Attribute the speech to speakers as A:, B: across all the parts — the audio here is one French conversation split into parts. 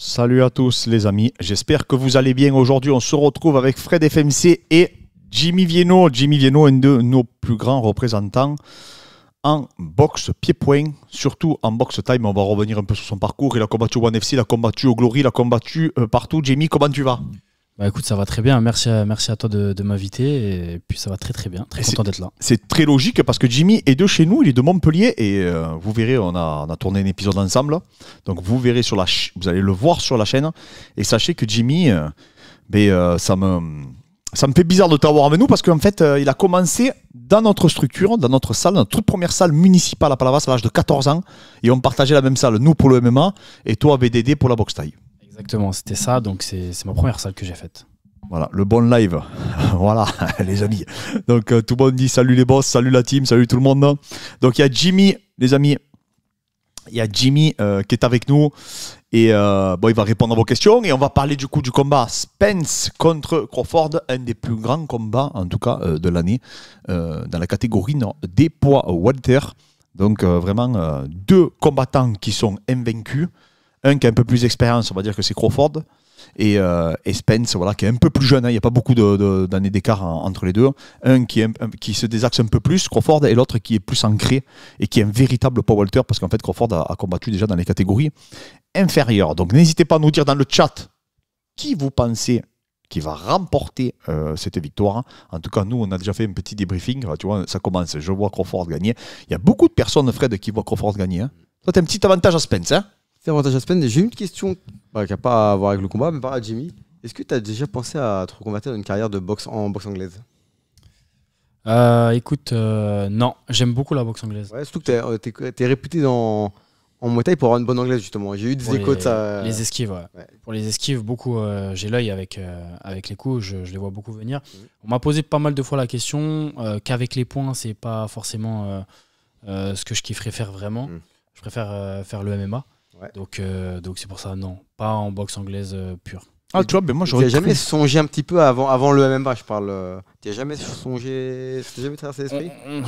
A: Salut à tous les amis, j'espère que vous allez bien. Aujourd'hui, on se retrouve avec Fred FMC et Jimmy Vienno. Jimmy Vienno, un de nos plus grands représentants en boxe pied-point, surtout en boxe time. On va revenir un peu sur son parcours. Il a combattu au One FC, il a combattu au Glory, il a combattu euh, partout. Jimmy, comment tu vas bah écoute, ça va très bien.
B: Merci à, merci à toi de, m'inviter. Et puis ça va très très bien. Très content d'être là.
A: C'est très logique parce que Jimmy est de chez nous, il est de Montpellier. Et euh, vous verrez, on a, tourné un épisode ensemble. Donc vous verrez sur la vous allez le voir sur la chaîne. Et sachez que Jimmy, euh, ben, euh, ça, me, ça me fait bizarre de t'avoir avec nous parce qu'en fait, il a commencé dans notre structure, dans notre salle, notre toute première salle municipale à Palavas à l'âge de 14 ans. Et on partageait la même salle, nous pour le MMA et toi à pour la boxe taille.
B: Exactement, c'était ça. Donc, c'est ma première salle que j'ai faite.
A: Voilà, le bon live. voilà, les amis. Donc, euh, tout le monde dit salut les boss, salut la team, salut tout le monde. Hein. Donc, il y a Jimmy, les amis. Il y a Jimmy euh, qui est avec nous. Et euh, bon, il va répondre à vos questions. Et on va parler du coup du combat Spence contre Crawford, un des plus grands combats, en tout cas, de l'année, dans la catégorie des poids Walter. Donc, vraiment, deux combattants qui sont invaincus. Un qui a un peu plus d'expérience, on va dire que c'est Crawford. Et, euh, Spence, voilà, qui est un peu plus jeune, hein. il n'y a pas beaucoup d'années d'écart entre les deux. Un qui, se désaxe un peu plus, Crawford, et l'autre qui est plus ancré et qui est un véritable power walter parce qu'en fait Crawford a, combattu déjà dans les catégories inférieures. Donc n'hésitez pas à nous dire dans le chat qui vous pensez qui va remporter euh, cette victoire. En tout cas, nous, on a déjà fait un petit débriefing. Tu vois, ça commence. Je vois Crawford gagner. Il y a beaucoup de personnes, Fred, qui voient Crawford gagner. Ça hein. un petit avantage à Spence. Hein c'est avantage à J'ai une question bah, qui n'a pas à voir avec le combat, mais par à Jimmy. Est-ce que tu as déjà pensé à te reconvertir
C: dans une carrière de boxe en boxe anglaise
B: euh, Écoute, euh, non, j'aime beaucoup la boxe anglaise.
C: Ouais, surtout que tu es, euh, réputé dans, en Muay pour avoir une bonne anglaise, justement. J'ai eu des échos les, de ça. Les esquives,
B: ouais. Pour les esquives, beaucoup, j'ai l'œil avec, avec les coups, je, les vois beaucoup venir. Mhm. On m'a posé pas mal de fois la question qu'avec les points, c'est pas forcément ce que je kifferais faire vraiment. Mhm. Je préfère faire le MMA. Donc, euh, donc c'est pour ça, non. Pas en boxe anglaise euh, pure. Ah, tu vois, moi j'aurais jamais
C: songé un petit peu avant, avant le MMA, je parle. Euh,
B: tu jamais songé.
C: As jamais traversé l'esprit on,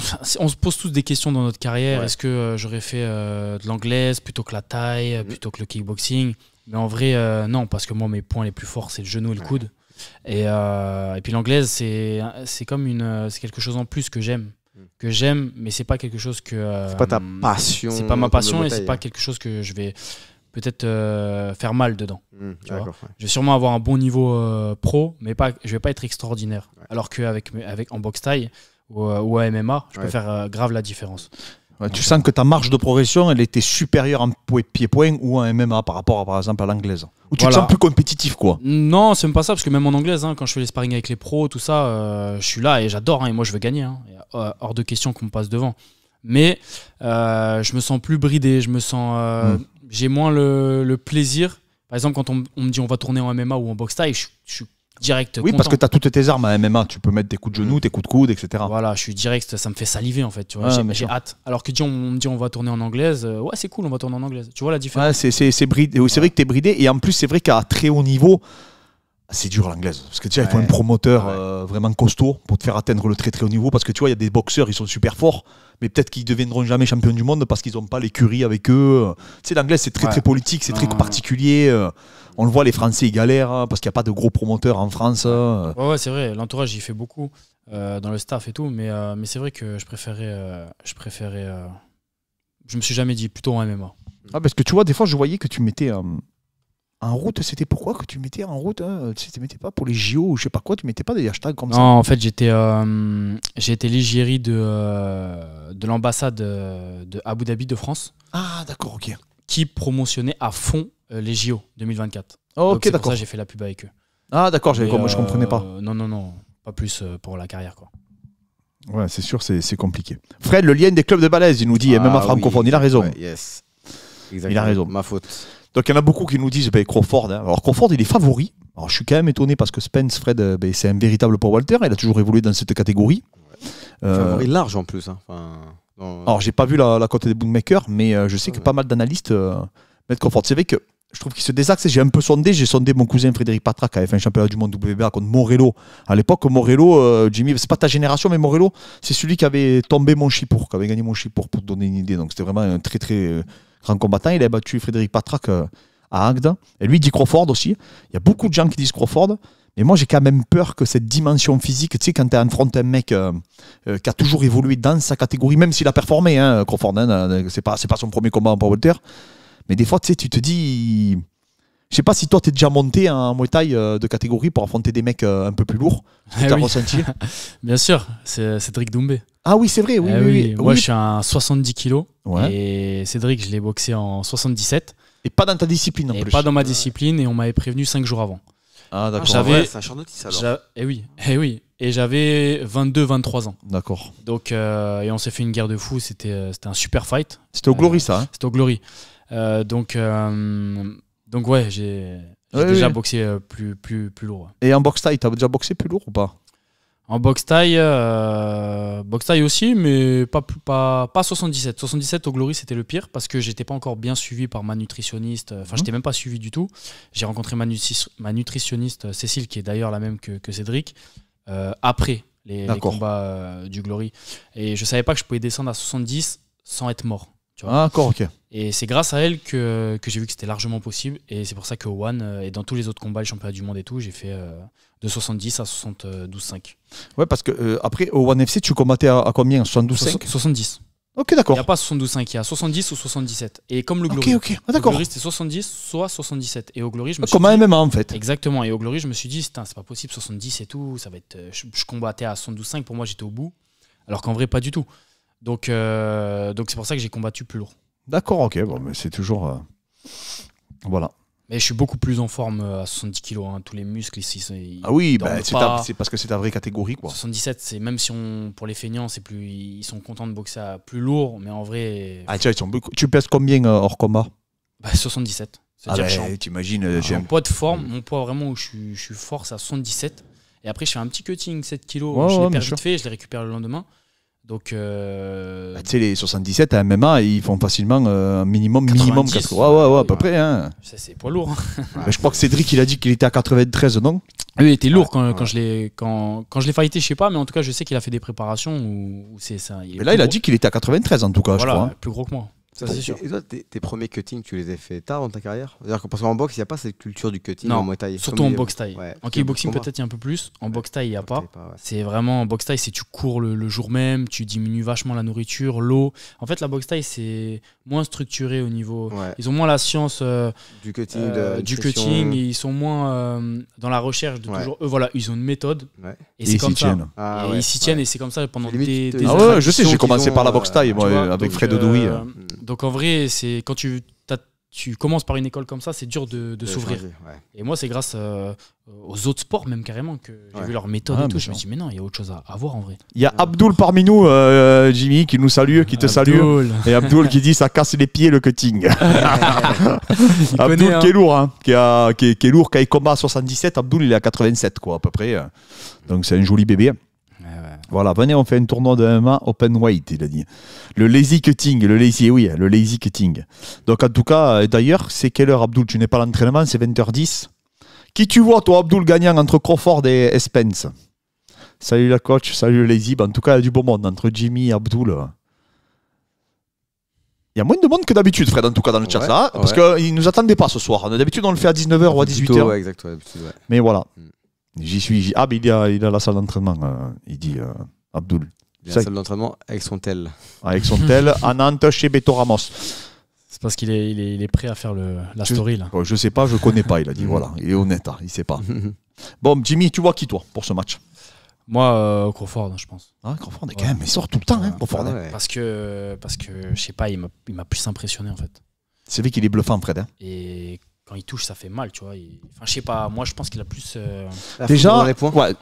B: on, se pose tous des questions dans notre carrière. Est-ce que j'aurais fait de l'anglaise plutôt que la taille, mm. plutôt que le kickboxing Mais en vrai, non, parce que moi, mes points les plus forts, c'est le genou et le coude. Et, et puis l'anglaise, c'est comme une, quelque chose en plus que j'aime. Hmm. que j'aime, mais c'est pas quelque chose que. Euh, c'est pas ta hmm, passion. C'est pas ma passion et c'est pas hein. quelque chose que je vais peut-être euh, faire mal dedans. Hmm, je vais sûrement avoir un bon niveau euh, pro, mais pas, je vais pas être extraordinaire. Alors qu'avec avec, en boxe taille ou, à MMA, je peux faire grave
A: la différence tu sens que ta marge de progression, elle était supérieure en pied-point ou en MMA par rapport, à, par exemple, à l'anglaise. Ou tu te sens plus compétitif, quoi
B: Non, c'est même pas ça, parce que même en anglaise, hein, quand je fais les sparring avec les pros, tout ça, euh, je suis là et j'adore, hein, et moi je veux gagner. Hein. Euh, hors de question qu'on me passe devant. Mais euh, je me sens plus bridé, je me sens. Hmm. J'ai moins le, plaisir. Par exemple, quand on, me dit on va tourner en MMA ou en boxe taille, je, je suis direct. Oui, parce que tu
A: as toutes tes armes à MMA. Tu peux mettre des coups de genoux, des mm. tes coups de coude, etc. Voilà, je suis direct, ça me fait saliver en fait. Tu j'ai,
B: hâte. Alors que on, me dit on va tourner en anglaise. Euh, ouais, c'est cool, on va tourner en anglaise.
A: Tu vois la différence c'est, C'est vrai que tu es bridé. Et en plus, c'est vrai qu'à très haut niveau, c'est dur l'anglaise. Parce que tu vois, il faut un promoteur euh, vraiment costaud pour te faire atteindre le très très haut niveau. Parce que tu vois, il y a des boxeurs, ils sont super forts, mais peut-être qu'ils ne deviendront jamais champions du monde parce qu'ils n'ont pas l'écurie avec eux. Tu sais, l'anglaise, c'est très très politique, c'est très particulier. Euh on le voit, les Français, galèrent hein, parce qu'il n'y a pas de gros promoteurs en France. Ouais,
B: hein. c'est vrai, l'entourage, il fait beaucoup euh, dans le staff et tout, mais, euh, mais c'est vrai que je préférais. Euh,
A: je préférais je me suis jamais dit plutôt en MMA. Ah, parce que tu vois, des fois, je voyais que tu mettais en route, c'était pourquoi que tu mettais en route hein, Tu ne mettais pas pour les JO ou je sais pas quoi, tu mettais pas des hashtags comme ça Non, en fait,
B: j'étais euh, de, de l'ambassade de Abu Dhabi de France. Ah, d'accord, ok. Qui promotionnait à fond euh, les JO 2024. Ah, ok, d'accord. j'ai fait la pub avec eux.
A: Ah, d'accord, j'avais je comprenais pas.
B: Euh, non, non, non, pas plus euh, pour la carrière, quoi.
A: Ouais, c'est sûr, c'est compliqué. Fred, le lien des clubs de balèze, il nous dit, même à ah Francophone, oui, il a raison. Il a raison. Ma faute. Donc il y en a beaucoup qui nous disent ben, Crawford. Hein. Alors Crawford, il est favori. Alors je suis quand même étonné parce que Spence, Fred, ben, c'est un véritable pour Walter. Il a toujours évolué dans cette catégorie. il Favori large en plus. Hein. Alors j'ai pas vu la, la des bookmakers, mais je sais que pas mal d'analystes mettent Crawford. C'est vrai que je trouve qu'il se désaxe. J'ai un peu sondé, j'ai sondé mon cousin Frédéric Patrack qui avait fait un championnat du monde WBA contre Morello. À l'époque, Morello, euh, Jimmy, c'est pas ta génération, mais Morello, c'est celui qui avait tombé mon Chipour, qui avait gagné mon Chipour pour te donner une idée. Donc c'était vraiment un très très euh, grand combattant. Il a battu Frédéric Patrac euh, à Agde. Et lui, il dit Crawford aussi. Il y a beaucoup de gens qui disent Crawford. Mais moi, j'ai quand même peur que cette dimension physique, tu sais, quand tu affrontes un mec qui a toujours évolué dans sa catégorie, même s'il a performé, hein, Crawford, hein, c'est pas, pas son premier combat en Voltaire mais des fois, tu te dis. Je sais pas si toi, tu es déjà monté en Muay euh, de catégorie pour affronter des mecs euh, un peu plus lourds. tu ah ressenti Bien sûr, c'est
B: Cédric Doumbé.
A: Ah oui, c'est vrai, oui, ah oui, Moi, je suis
B: à 70 kilos. Et Cédric, je l'ai boxé en 77. Et pas dans ta discipline en et Pas dans ma discipline, et on m'avait prévenu 5 jours avant. Ah d'accord. Ah, c'est un alors. Eh oui, eh oui. Et j'avais 22-23 ans. D'accord. Donc, euh, et on s'est fait une guerre de fou. C'était un super fight.
A: C'était au Glory, ça. Hein. C'était au Glory.
B: Euh, donc, euh, donc ouais, j'ai déjà boxé euh, plus, plus, plus
A: lourd. Et en boxe taille, t'as déjà boxé
B: plus lourd ou pas en boxe taille, taille aussi, mais pas, pas, pas 77. 77 au Glory, c'était le pire parce que j'étais pas encore bien suivi par ma nutritionniste. Enfin, je mhm. j'étais même pas suivi du tout. J'ai rencontré ma, nutritionniste Cécile, qui est d'ailleurs la même que, Cédric, après les, combats du Glory. Et je savais pas que je pouvais descendre à 70 sans être mort encore ok. Et c'est grâce à elle que, que j'ai vu que c'était largement possible. Et c'est pour ça que One euh, et dans tous les autres combats, les championnats du monde et tout, j'ai fait euh, de 70 à 72,5.
A: Ouais, parce que euh, après, au One FC, tu combattais à, à combien 72.5 70.
B: Ok, d'accord. Il n'y a pas 72,5, il y a 70 ou 77. Et comme le Glory. Ok, ok. Ah, d'accord. Glory, c'était 70, soit 77. Et au Glory, je me ah, Comme un MMA, en fait. Exactement. Et au Glory, je me suis dit, c'est pas possible, 70 et tout. Ça va être, je, je combattais à 72,5. Pour moi, j'étais au bout. Alors qu'en vrai, pas du tout. Donc, euh, donc c'est pour ça que j'ai combattu plus lourd.
A: D'accord, ok, bon, mais c'est toujours. Euh, voilà.
B: Mais je suis beaucoup plus en forme euh, à 70 kg. Hein. Tous les muscles ici, Ah oui, bah, c'est parce que c'est ta vraie catégorie, quoi. 77, c'est même si on pour les feignants, c'est plus ils sont contents de boxer à plus lourd, mais en vrai,
A: Ah, tiens, tu pèses combien hors combat
B: bah, 77. C'est ah, ben, t'imagines, j'ai un- poids de forme, mm. mon poids vraiment où je suis, fort, c'est à 77. Et après, je fais un petit cutting, 7 kg je les perds vite fait, je les récupère le lendemain. Donc, euh,
A: bah, tu sais, les 77 à MMA, ils font facilement euh, un minimum, minimum Ouais, ouais, ouais, à peu près. Hein.
B: c'est pas lourd. Hein. je crois que
A: Cédric, il a dit qu'il était à 93, non Lui, il était lourd quand, quand je l'ai quand,
B: quand je l'ai fighté, je sais pas, mais en tout cas, je sais qu'il a fait des préparations où, c'est ça. mais là, il a dit qu'il était
A: à 93, en tout cas, je crois. Hein. plus
B: gros que moi.
C: Ça, c'est sûr. tes, premiers cuttings, tu les as fait tard dans ta carrière C'est-à-dire parce qu'en boxe, il n'y a pas cette culture du cutting non, en Muay Surtout en boxe taille. en kickboxing, peut-être,
B: il y a un peu plus. En box boxe taille, il n'y a ah, pas. C'est vraiment en boxe taille, c'est tu cours le, jour même, tu diminues vachement la nourriture, l'eau. En fait, la boxe taille, c'est moins structuré au niveau. Ils ont moins la science euh, du cutting. Euh, du ils sont moins euh, dans la recherche de Eux, voilà, ils ont une méthode. Et, c'est comme ça. Ah ils s'y tiennent et c'est comme ça pendant des ah je sais, j'ai commencé par la boxe
A: taille, avec Fred Odoui.
B: Hmm. Donc en vrai, c'est quand tu, tu commences par une école comme ça, c'est dur de, s'ouvrir. Et moi, c'est grâce euh, aux autres sports, même carrément, que j'ai vu leur méthode ah, et tout. Je me suis dit, mais non, il y a autre chose à, avoir, voir en vrai.
A: Il y a Abdul parmi nous, euh, Jimmy, qui nous salue, qui te salue. Et Abdul qui dit, ça casse les pieds le cutting. Abdul, hein. hein, qui est lourd, qui, a, qui, est, lourd. Quand il combat à 77, Abdul, il est à 87, quoi, à peu près. Donc c'est un joli bébé. Voilà, venez, on fait un tournoi de MMA open weight, il a dit. Le lazy cutting, le lazy, oui, le lazy cutting. Donc en tout cas, euh, d'ailleurs, c'est quelle heure, Abdul Tu n'es pas à l'entraînement, c'est 20h10. Qui tu vois, toi, Abdul, gagnant entre Crawford et Spence Salut la coach, salut le lazy. Bah, en tout cas, il y a du beau monde entre Jimmy et Abdul. Il y a moins de monde que d'habitude, Fred, en tout cas dans le chat. Là, Parce qu'ils ne nous attendaient pas ce soir. D'habitude, on le fait à 19h ou à 18h. Mais voilà. Mm. J'y suis. Ah, mais il a la salle d'entraînement, euh, il dit Abdul euh, Abdoul. la salle d'entraînement avec son tel. Ah, avec son tel, à chez Beto Ramos. C'est parce qu'il est, il est, il est, prêt à faire la story. Là. Oh, je sais pas, je connais pas, il a dit. voilà, il est honnête, hein, il sait pas. bon, Jimmy, tu vois qui, toi, pour ce match moi, euh, Crawford, je pense. Ah, Crawford, est quand même, il sort tout le temps, hein, Crawford. Hein.
B: Parce que, parce que je sais pas, il m'a plus impressionné, en fait.
A: C'est vrai qu'il est bluffant, Fred. Hein. Et
B: quand il touche, ça fait mal, tu vois. Enfin, je sais pas, moi je pense qu'il a plus. Euh, Déjà,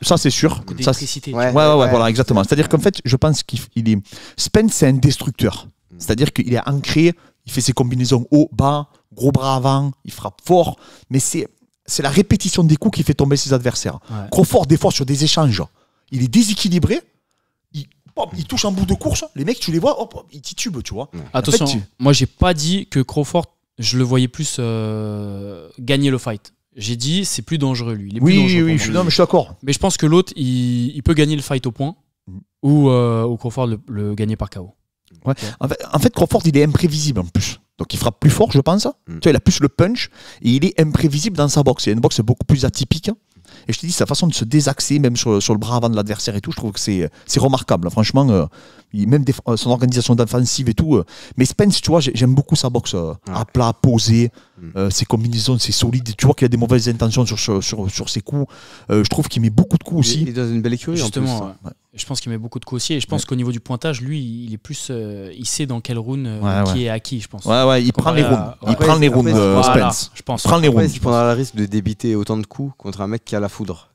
A: ça c'est sûr. Ça, ouais, ouais, ouais, voilà, exactement. C'est-à-dire qu'en fait, je pense qu'il est. Spence, c'est un destructeur. Mm. C'est-à-dire qu'il est ancré, il fait ses combinaisons haut, bas, gros bras avant, il frappe fort, mais c'est. C'est la répétition des coups qui fait tomber ses adversaires. Crawford, des fois, sur des échanges, il est déséquilibré, il touche en bout de course, les mecs, tu les vois, il ils tu vois. Attention, en fait,
B: moi j'ai pas dit que Crawford je le voyais plus euh, gagner le fight. J'ai dit, c'est plus dangereux lui. oui, oui, oui je, suis d'accord. Mais je pense que l'autre, il, peut gagner le fight au point mm. ou au euh, Crawford le, gagner par KO.
A: Ouais. En, fait, Crawford, il est imprévisible en plus. Donc il frappe plus fort, je pense. Mm. Tu vois, il a plus le punch et il est imprévisible dans sa boxe. Il a une boxe beaucoup plus atypique. Et je te dis, sa façon de se désaxer, même sur, le bras avant de l'adversaire et tout, je trouve que c'est remarquable. Franchement, euh, même euh, son organisation d'offensive et tout. Euh, mais Spence, tu vois, j'aime beaucoup sa boxe à plat, posée. Mm. Euh, comme ses combinaisons, c'est solide. Tu vois qu'il a des mauvaises intentions sur, sur, sur, ses coups. Euh, je trouve qu'il met beaucoup de coups aussi. Il est dans une belle
B: écurie, justement. Je pense qu'il met beaucoup de coups aussi. Et je pense qu'au niveau du pointage, lui, il est plus. Euh, il sait dans quel round qui est acquis, je pense. Ouais, ouais, il prend les rounds. Il prend les rounds, Spence. Je pense. Il prend les rounds. Il
C: prendra le risque de débiter autant de coups contre un mec qui a la foudre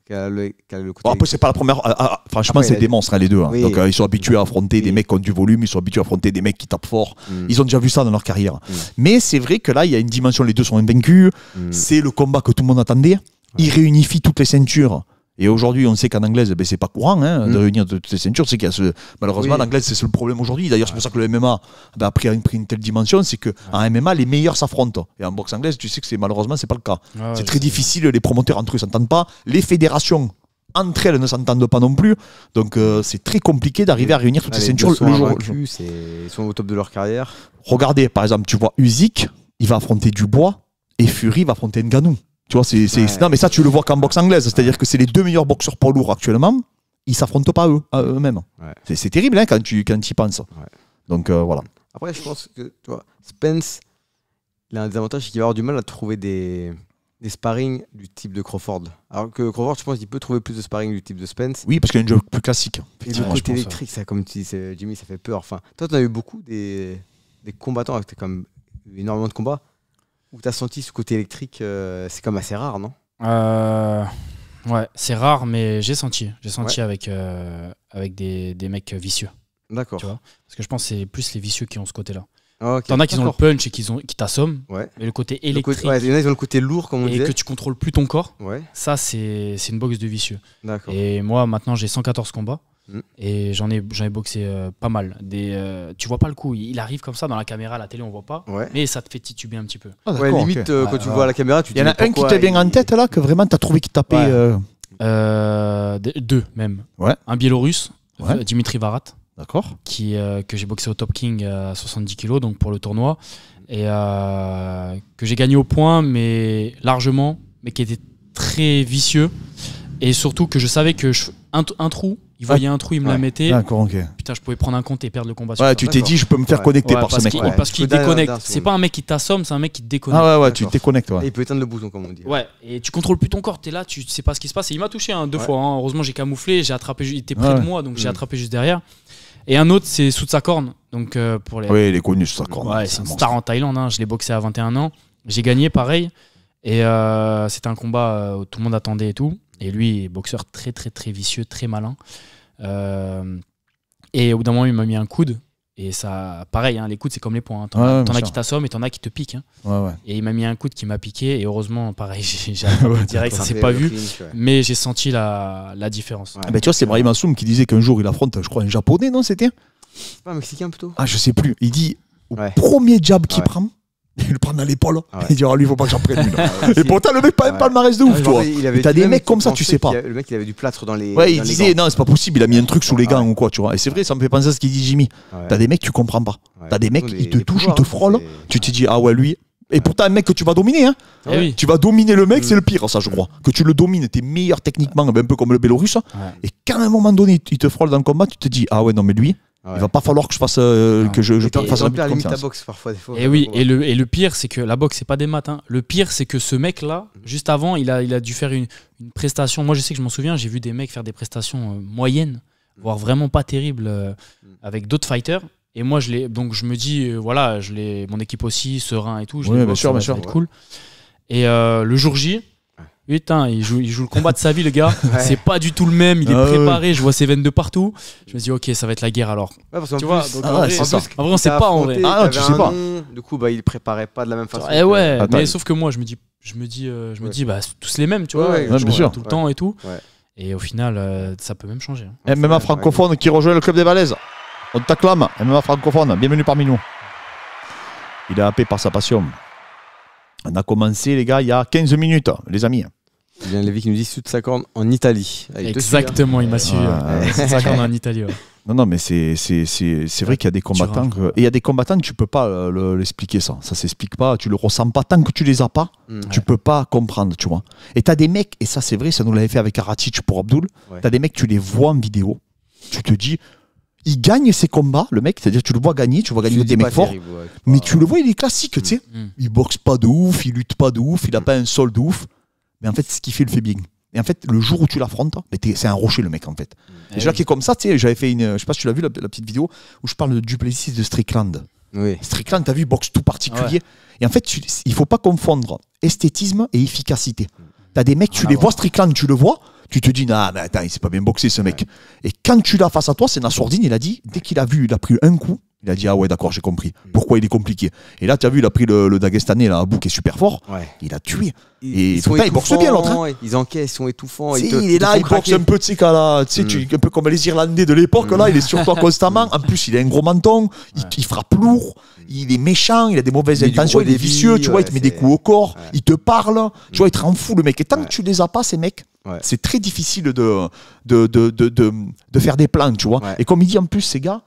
A: c'est pas la première. Ah, ah, franchement, c'est des monstres, hein, les deux. Hein. Euh, ils sont habitués à affronter des mecs qui ont du volume, ils sont habitués à affronter des mecs qui tapent fort. Mm. Ils ont déjà vu ça dans leur carrière. Mm. Mais c'est vrai que là, il y a une dimension, les deux sont invaincus. Mm. C'est le combat que tout le monde attendait. Il Ils toutes les ceintures. Et aujourd'hui, on sait qu'en anglaise, ben, c'est pas courant hein, de mm. réunir toutes ces ceintures. C'est ce... Malheureusement, oui. l'anglaise, c'est le problème aujourd'hui. D'ailleurs, c'est pour ça que le MMA a pris une, telle dimension. C'est qu'en MMA, les meilleurs s'affrontent. Et en boxe anglaise, tu sais que malheureusement, c'est pas le cas. Ah c'est très difficile. Les promoteurs entre eux s'entendent pas. Les fédérations entre elles ne s'entendent pas non plus. Donc euh, c'est très compliqué d'arriver à réunir toutes ces ceintures le jour. ils sont au top de leur carrière. Regardez, par exemple, tu vois Usyk, il va affronter Dubois et Fury va affronter Nganou tu vois, c'est, non, mais ça, tu le vois qu'en boxe anglaise. C'est-à-dire que c'est les deux meilleurs boxeurs pour lourds actuellement. Ils s'affrontent pas eux, eux-mêmes. C'est, terrible hein, quand tu quand y penses. Donc euh, voilà.
C: Après, je pense que tu Spence, il a un c'est qu'il va avoir du mal à trouver des, des sparring du type de Crawford. Alors que Crawford, je pense qu'il peut trouver plus de sparring du type de Spence.
A: Oui, parce qu'il a une plus classique. Et électrique,
C: ça, comme tu dis, Jimmy, ça fait peur. Enfin, toi, tu as eu beaucoup des, combattants, avec énormément de combats où tu as senti ce côté électrique euh, C'est comme assez rare, non
B: euh, Ouais, c'est rare, mais j'ai senti. J'ai senti avec, euh, avec des, mecs vicieux. D'accord. Parce que je pense que c'est plus les vicieux qui ont ce côté-là. Ah, T'en as qui ont le punch et qui, ont, t'assomment. Ouais. Mais le côté électrique. Le côté, ouais, ils ont le côté lourd, comme on dit. Et que tu contrôles plus ton corps. Ouais. Ça, c'est, une boxe de vicieux. Et moi, maintenant, j'ai 114 combats. Mm. Et j'en ai, boxé euh, pas mal. Des, euh, tu vois pas le coup, il, arrive comme ça dans la caméra, la télé on voit pas, mais ça te fait tituber un petit peu. Il y en a un qui te bien en
A: tête là, que vraiment t'as trouvé qui tapait. Euh,
B: deux même. Un biélorusse, Dimitri Varat. D'accord. Qui, que j'ai boxé au Top King à 70 kg, donc pour le tournoi. Et que j'ai gagné au point, mais largement, mais qui était très vicieux. Et surtout que je savais que un trou, il voyait ah, un trou, il me la mettait. Ah, Putain, je pouvais prendre un compte et perdre le combat. tu t'es dit, je peux me faire connecter par ce mec. Parce qu'il déconnecte. C'est pas un mec qui t'assomme, c'est un mec qui te déconnecte. Ah ouais, tu déconnectes. Et il peut éteindre le bouton, comme on dit. et tu contrôles plus ton corps. T'es là, tu sais pas ce qui se passe. Et il m'a touché hein, deux fois. Hein. Heureusement, j'ai camouflé. J'ai attrapé. Il était près de moi, donc j'ai mm. attrapé juste derrière. Et un autre, c'est corne Donc, euh, pour les... Oui, il est connu, Sutsakorn. Ouais, c'est star en Thaïlande. Hein. Je l'ai boxé à 21 ans. J'ai gagné, pareil. Et euh, c'était un combat euh, où tout le monde attendait et tout. Et lui, boxeur très, très, très vicieux, très malin. Euh, et au bout d'un moment, il m'a mis un coude. Et ça, pareil, hein, les coudes, c'est comme les points. Hein. T'en as, qui t'assomment et t'en as qui te piquent. Hein. Et il m'a mis un coude qui m'a piqué. Et heureusement, pareil, direct, ça s'est pas vu. mais j'ai senti la, différence. Ah ben, tu vois,
A: c'est Brahim Assoum qui disait qu'un jour, il affronte, je crois, un japonais, non C'était
B: Un mexicain plutôt.
A: Ah, je sais plus. Il dit au premier jab qu'il prend, il
C: le prend dans l'épaule.
A: Ah il dit, Ah lui, il faut pas que j'en prenne une. Ah et pourtant, le mec, pas ah un palmarès de ouf, toi. T'as des mecs comme ça, tu sais pas. le mec, il avait du plâtre dans les. Ouais, il disait, non, c'est pas possible, il a mis un truc sous les gants ou quoi, tu vois. Et c'est vrai, ça me fait penser à ce qu'il dit Jimmy. T'as des mecs, tu comprends pas. T'as des mecs, ils te touchent, ils te frôlent. Tu te dis, ah ouais, lui, et pourtant, un mec que tu vas dominer, hein. Eh tu vas dominer le mec, mm. c'est le pire, ça je crois. Que tu le domines, t'es meilleur techniquement, un peu comme le Bélorusse. Et Et qu'à un moment donné, il te frôle dans le combat, tu te dis Ah ouais, non, mais lui, il va pas falloir que je fasse euh, que je, je un limite la
B: parfois Et eh oui, et le, et le pire c'est que la boxe c'est pas des maths. Hein. Le pire c'est que ce mec là, mm. juste avant, il a, il a dû faire une, prestation. Moi je sais que je m'en souviens, j'ai vu des mecs faire des prestations euh, moyennes, mm. voire vraiment pas terribles euh, mm. avec d'autres fighters. Et moi je l'ai donc je me dis voilà, je l'ai mon équipe aussi serein et tout. Je bien sûr, cool. Et le jour J, Putain, il joue, le combat de sa vie, le gars. C'est pas du tout le même. Il est ah préparé. Je vois ses veines de partout. Je me dis, ok, ça va être la guerre alors. tu vois, ah en, vrai, on sait pas en vrai. Ah non, tu sais pas.
C: du coup, bah, il préparait pas de la même façon. Eh ouais, ah, sauf
B: que moi, je me dis, je me dis, euh, je me dis, bah, tous les mêmes, tu vois. bien sûr. Tout le temps et tout. Et au final, euh, ça peut même changer. Hein. Eh, MMA francophone
A: qui rejoint le club des Valaises. On t'acclame, eh, MMA francophone. Bienvenue parmi nous. Il est happé par sa passion. On a commencé, les gars, il y a 15 minutes, les amis il un Lévy qui nous dit Sud 50 en Italie. Ah, hein. Exactement, il m'a suivi. Euh, en Italie. Non, non, mais c'est vrai qu'il y a des combattants. et il y a des combattants, tu peux pas euh, l'expliquer ça. Ça s'explique pas. Tu le ressens pas. Tant que tu les as pas, mm. tu peux pas comprendre, tu vois. Et tu as des mecs, et ça c'est vrai, ça nous l'avait fait avec Aratic pour Abdul. Tu as des mecs, tu les vois en vidéo. Tu te dis, il gagne ses combats, le mec, c'est-à-dire tu le vois gagner, tu vois gagner des mecs forts, mais tu le vois, il est classique, tu sais. Mm. Il boxe pas de ouf, il lutte pas de ouf, il a mm. pas un sol de ouf mais en fait, ce qui fait le bien Et en fait, le jour où tu l'affrontes, c'est un rocher le mec en fait. Et déjà qui est comme ça, tu sais, j'avais fait une, je sais pas si tu l'as vu la, petite vidéo où je parle du Duplessis de Strickland. Oui. Strickland, t'as vu, boxe tout particulier. Et en fait, tu, il faut pas confondre esthétisme et efficacité. Mm. T'as des mecs, tu ah les vois Strickland, tu le vois, tu te dis, non, mais attends, il s'est pas bien boxé ce mec. Et quand tu l'as face à toi, c'est Nassourdine, il a dit, dès qu'il a vu, il a pris un coup, il a dit Ah ouais, d'accord, j'ai compris. Mm. Pourquoi il est compliqué Et là, tu as vu, il a pris le, Dagestanais, là, qui est super fort. Il a tué. et ils, sont bien l'autre. Hein.
C: Ils encaissent, ils sont étouffants. il, est là, il boxe un peu,
A: tu sais, mm. un peu comme les Irlandais de l'époque, là, il est sur toi mm. constamment. en plus, il a un gros menton, il, frappe lourd, il est méchant, il a des mauvaises intentions, il est vicieux, tu vois, il te met des coups au corps, il te parle, tu vois, il te rend fou, le mec. Et tant que tu les as pas, ces mecs, C'est très difficile de de, faire des plans, tu vois. Et comme il dit en plus, ces gars,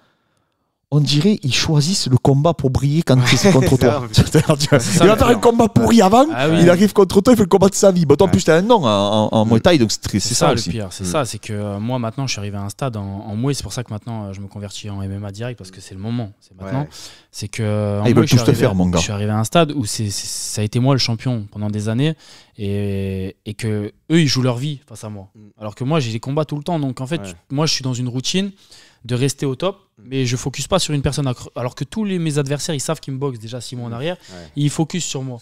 A: on dirait ils choisissent le combat pour briller quand c'est contre toi. il va faire un combat pourri avant, ah il arrive contre toi, il fait le combat de sa vie. Bah, en plus, t'as un nom en, mm. Muay Thai, donc c'est ça, ça, aussi. le pire. C'est mm. ça, c'est que
B: euh, moi maintenant, je suis arrivé à un stade en, en Muay, c'est pour ça que maintenant euh, je me convertis en MMA direct parce que c'est le moment. C'est maintenant. C'est que. Euh, en ah, ils te faire, mon gars. Je suis arrivé à un stade où c'est ça a été moi le champion pendant des années et, et que eux, ils jouent leur vie face à moi. Mm. Alors que moi, j'ai des combats tout le temps. Donc en fait, moi, je suis dans une routine de rester au top, mais je focus pas sur une personne. Alors que tous les, mes adversaires, ils savent qu'ils me boxent déjà six mois en mmh. arrière, ils focus sur moi.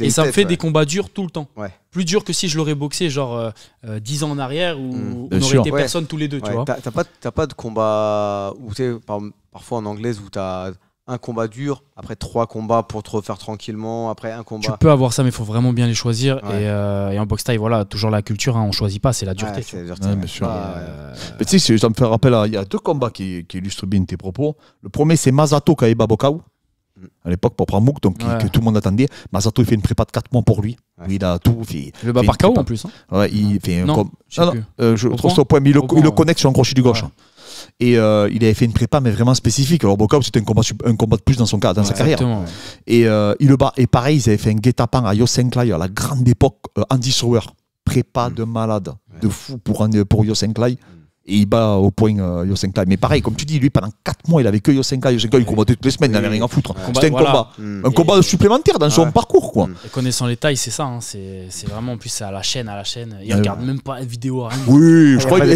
B: et ça me fait des combats durs tout le temps. Plus dur que si je l'aurais boxé genre euh, euh, dix 10 ans en arrière où mmh. on aurait été personne tous les deux. Tu vois.
C: T'as, pas, pas, de combat où, par, parfois en anglaise où tu as un combat dur, après trois combats pour te refaire tranquillement, après un combat. Tu peux
B: avoir ça, mais il faut vraiment bien les choisir. Et, euh, en boxe style voilà, toujours la culture, hein, on ne choisit pas, c'est la dureté.
A: Mais tu ça me fait rappeler, hein, il y a deux combats qui, illustrent bien tes propos. Le premier, c'est Masato Kaeba Bokao. Mm. à l'époque pour prendre Mouk, donc que tout le monde attendait. Masato, il fait une prépa de 4 mois pour lui. Il a tout. Fait, le bat par KO en plus. Hein. il fait non, je, ah non, euh, je trouve au point, mais il, le, connecte sur un crochet du gauche. Et euh, il avait fait une prépa, mais vraiment spécifique. Alors, Bokao, c'était un combat, un combat de plus dans, son, dans sa carrière. Et euh, il le bat. Et pareil, ils avaient fait un guet-apens à Yosin Clay, à la grande époque, Andy Sauer. Prépa mm. de malade, de fou pour, pour et il bat au point euh, Yosenka. Mais pareil, comme tu dis, lui, pendant 4 mois, il avait que Yosenka. Yosenka, il combattait toutes les semaines, il n'avait rien à foutre. C'était un combat, mm. un combat supplémentaire dans son parcours. Quoi. Mm.
B: connaissant les tailles, c'est ça. Hein. c'est vraiment, en plus, c'est à la chaîne, à la chaîne. Il ne ah regarde même pas la vidéo. Oui, je crois, qu'il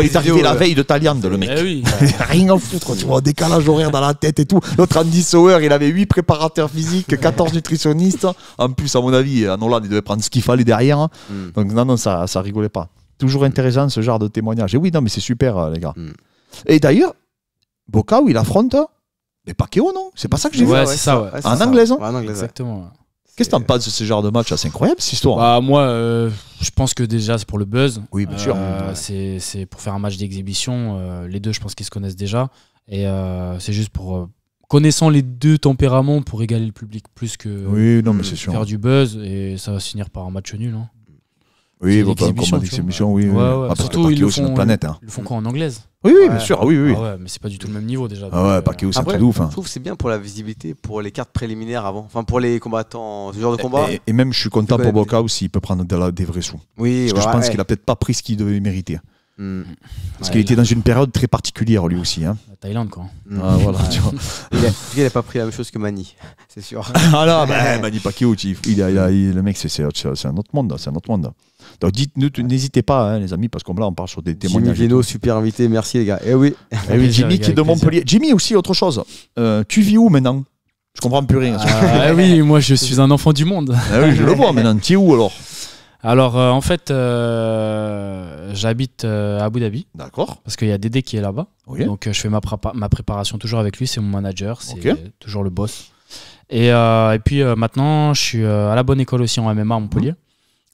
B: eh, est arrivé la veille de
A: Taliande, le eh mec. Eh oui. rien à foutre, tu vois, décalage horaire dans la tête et tout. L'autre Andy Sauer, il avait 8 préparateurs physiques, 14 nutritionnistes. En plus, à mon avis, en Hollande, il devait prendre ce qu'il fallait derrière. Hein. Mm. Donc, non, non, ça, ça rigolait pas toujours intéressant ce genre de témoignage. Et oui, non, mais c'est super, euh, les gars. Mm. Et d'ailleurs, où il affronte. Mais Pacquiao, non C'est pas ça que j'ai ouais, vu. Ouais, c'est ça, ouais. En anglais, non hein. Exactement. Qu'est-ce que t'en penses de ce genre de match C'est incroyable
B: cette histoire. Hein. Bah, moi, euh, je pense que déjà c'est pour le buzz. Oui, bien sûr. Euh, c'est pour faire un match d'exhibition. les deux, je pense qu'ils se connaissent déjà. Et c'est juste pour. connaissant les deux tempéraments pour égaler le public plus que oui, non, mais faire sûr. du buzz. Et ça va se finir par un match nul. non hein. Oui, bon, combat exhibition, oui. Ouais, ouais. Ah, Surtout, ils le planète. Hein. Ils le font quoi en anglaise Oui, bien sûr. oui, oui. Ah mais c'est pas du tout le même niveau déjà. Ah ouais, c'est un truc ouf.
C: Hein. Je trouve que c'est bien pour la visibilité, pour les cartes préliminaires avant, enfin pour les combattants, ce genre de combat. Et, même, je
A: suis content pour Boca aussi, il peut prendre des vrais sous. Oui, Parce que je pense qu'il a peut-être pas pris ce qu'il devait mériter. Hmm. Parce qu'il était dans une période très particulière lui aussi. Hein. La Thaïlande quoi. Hmm. Ah, voilà,
C: Il a pas pris la même chose que Mani, c'est sûr. ah non, bah, Mani
A: Pacquiao, il, le mec c'est un autre monde, c'est un autre monde dites-nous, n'hésitez pas, hein, les amis, parce qu'on là, on parle sur des témoignages. Jimmy super invité, merci les gars. Eh oui, eh Jimmy qui est de Montpellier. Jimmy aussi, autre chose. Euh, tu vis où maintenant Je comprends plus rien. Ah, eh
B: oui, moi je suis un enfant du monde. Eh je le vois maintenant.
A: Tu es où alors alors euh, en fait, euh, j'habite à
B: Abu Dhabi. D'accord. Parce qu'il y a Dédé qui est là-bas. Donc je fais ma, préparation toujours avec lui, c'est mon manager, c'est toujours le boss. Et, puis maintenant, je suis à la bonne école aussi en MMA à Montpellier.